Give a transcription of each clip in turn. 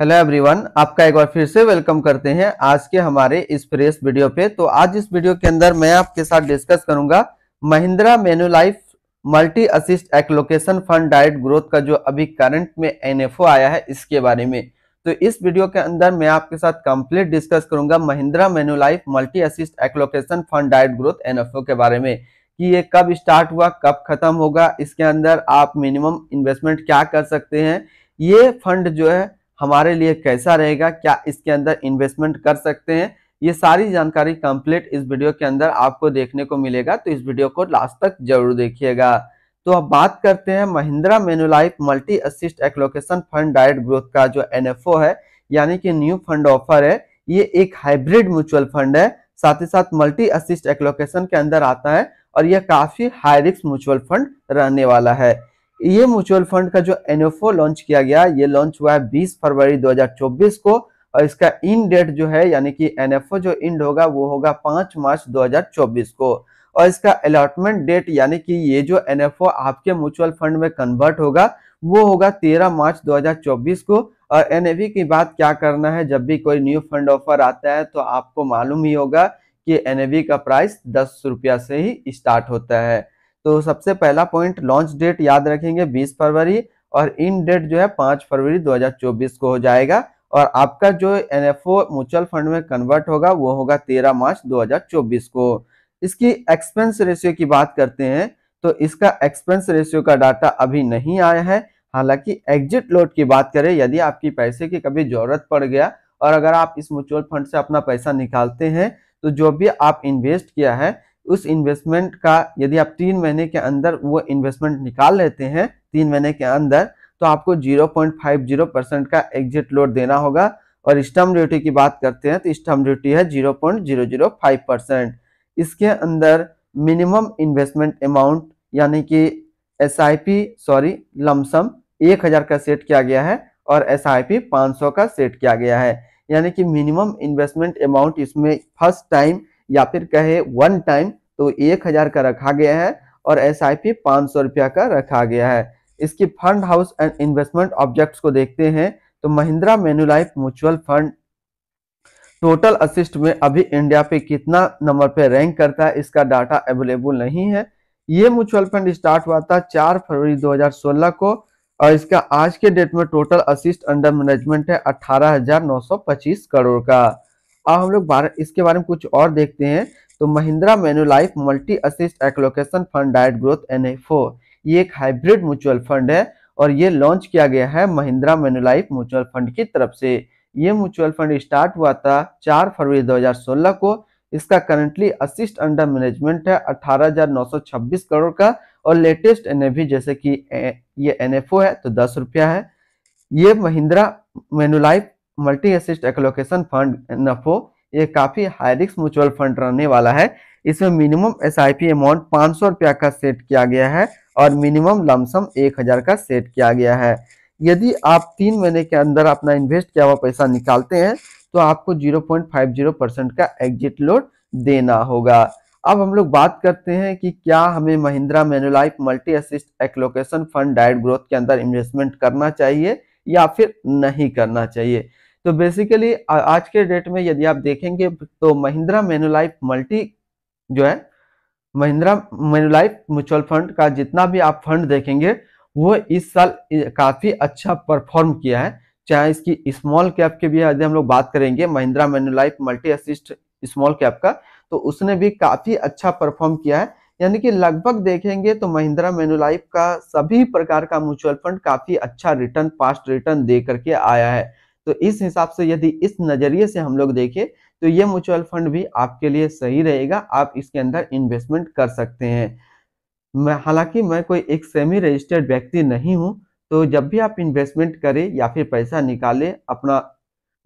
hello everyone आपका एक बार फिर से वेलकम करते हैं आज के हमारे इस फ्रेश वीडियो पे तो आज इस वीडियो के अंदर मैं आपके साथ डिस्कस करूंगा Mahindra life multi asset allocation fund direct growth का जो अभी करंट में एनएफओ आया है इसके बारे में तो इस वीडियो के अंदर मैं आपके साथ कंप्लीट डिस्कस करूंगा Mahindra life multi asset allocation fund direct growth NFO के बारे में कि ये कब स्टार्ट हुआ कब खत्म होगा इसके अंदर आप मिनिमम इन्वेस्टमेंट क्या कर सकते हैं ये फंड जो है हमारे लिए कैसा रहेगा क्या इसके अंदर इन्वेस्टमेंट कर सकते हैं ये सारी जानकारी कंप्लीट इस वीडियो के अंदर आपको देखने को मिलेगा तो इस वीडियो को लास्ट तक जरूर देखिएगा तो अब बात करते हैं Mahindra Manulife multi asset allocation fund direct growth का जो एनएफओ है यानी कि न्यू फंड ऑफर है ये एक हाइब्रिड म्यूचुअल फंड है साथ ही साथ मल्टी असिस्ट एक्लोकेशन के अंदर आता है और यह काफी हाई रिस्क म्यूचुअल फंड रहने वाला है ये म्यूचुअल फंड का जो एनएफओ लॉन्च किया गया ये लॉन्च हुआ है 20 फरवरी 2024 को और इसका इन डेट जो है यानी कि एनएफओ जो इंड होगा वो होगा 5 मार्च 2024 को और इसका अलॉटमेंट डेट यानी कि ये जो एनएफओ आपके म्यूचुअल फंड में कन्वर्ट होगा वो होगा 13 मार्च 2024 को और एनएवी की बात क्या करना है जब भी कोई न्यू फंड ऑफर आता है तो आपको मालूम ही होगा कि एनएवी का प्राइस दस रुपया से ही स्टार्ट होता है तो सबसे पहला पॉइंट लॉन्च डेट याद रखेंगे 20 फरवरी और इन डेट जो है 5 फरवरी 2024 को हो जाएगा और आपका जो ओ म्यूचुअल फंड में कन्वर्ट होगा वो होगा 13 मार्च 2024 को इसकी एक्सपेंस रेशियो की बात करते हैं तो इसका एक्सपेंस रेशियो का डाटा अभी नहीं आया है हालांकि एग्जिट लोड की बात करें यदि आपकी पैसे की कभी जरूरत पड़ गया और अगर आप इस म्यूचुअल फंड से अपना पैसा निकालते हैं तो जो भी आप इन्वेस्ट किया है उस इन्वेस्टमेंट का यदि आप तीन महीने के अंदर वो इन्वेस्टमेंट निकाल लेते हैं तीन महीने के अंदर तो आपको 0.50 परसेंट का एग्जिट लोड देना होगा और स्टम ड्यूटी की बात करते हैं तो स्टम ड्यूटी है 0.005 परसेंट इसके अंदर मिनिमम इन्वेस्टमेंट अमाउंट यानी कि एस सॉरी लमसम एक हज़ार का सेट किया गया है और एस आई पी का सेट किया गया है यानी कि मिनिमम इन्वेस्टमेंट अमाउंट इसमें फर्स्ट टाइम या फिर कहे वन टाइम तो एक हजार का रखा गया है और एस आई पी पांच सौ रुपया का रखा गया है इसकी fund house and investment objects को देखते हैं तो Mahindra Manulife mutual fund total asset में अभी इंडिया पे कितना नंबर पे रैंक करता है इसका डाटा अवेलेबल नहीं है ये म्यूचुअल फंड स्टार्ट हुआ था चार फरवरी 2016 को और इसका आज के डेट में टोटल असिस्ट अंडर मैनेजमेंट है 18,925 करोड़ का अब हम लोग इसके बारे में कुछ और देखते हैं तो Mahindra Manulife multi asset allocation fund डायट ग्रोथ एन ये एक हाइब्रिड म्यूचुअल फंड है और ये लॉन्च किया गया है महिंद्रा मेनोलाइफ म्यूचुअल फंड की तरफ से ये म्यूचुअल फंड स्टार्ट हुआ था चार फरवरी सोलह को इसका करंटली असिस्ट अंडर मैनेजमेंट है छब्बीस करोड़ का और लेटेस्ट एनएफी जैसे कि ये ओ है तो दस रुपया है ये Mahindra Manulife multi asset allocation fund NFO ये काफ़ी हाई रिस्क म्यूचुअल फंड रहने वाला है इसमें minimum S I P amount पाँच सौ रुपया का सेट किया गया है और मिनिमम लमसम एक हज़ार का सेट किया गया है यदि आप तीन महीने के अंदर अपना इन्वेस्ट किया हुआ पैसा निकालते हैं तो आपको 0.50 परसेंट का एग्जिट लोड देना होगा अब हम लोग बात करते हैं कि क्या हमें Mahindra Manulife multi asset allocation fund direct growth के अंदर इन्वेस्टमेंट करना चाहिए या फिर नहीं करना चाहिए तो बेसिकली आज के डेट में यदि आप देखेंगे तो महिंद्रा मेनुलाइफ मल्टी जो है महिंद्रा मेनुलाइफ म्यूचुअल फंड का जितना भी आप फंड देखेंगे वो इस साल काफ़ी अच्छा परफॉर्म किया है चाहे इसकी स्मॉल कैप के भी यदि हम लोग बात करेंगे Mahindra Manulife multi asset small cap का तो उसने भी काफ़ी अच्छा परफॉर्म किया है यानी कि लगभग देखेंगे तो महिंद्रा मेनुलाइफ का सभी प्रकार का म्यूचुअल फंड काफ़ी अच्छा रिटर्न पास्ट रिटर्न दे करके आया है तो इस हिसाब से यदि इस नज़रिए से हम लोग देखें तो ये म्यूचुअल फंड भी आपके लिए सही रहेगा आप इसके अंदर इन्वेस्टमेंट कर सकते हैं मैं हालांकि मैं कोई एक सेमी रजिस्टर्ड व्यक्ति नहीं हूं तो जब भी आप इन्वेस्टमेंट करें या फिर पैसा निकालें अपना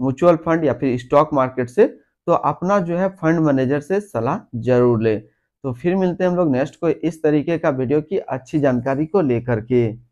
म्यूचुअल फंड या फिर स्टॉक मार्केट से तो अपना जो है फंड मैनेजर से सलाह जरूर लें तो फिर मिलते हैं हम लोग नेक्स्ट को इस तरीके का वीडियो की अच्छी जानकारी को लेकर के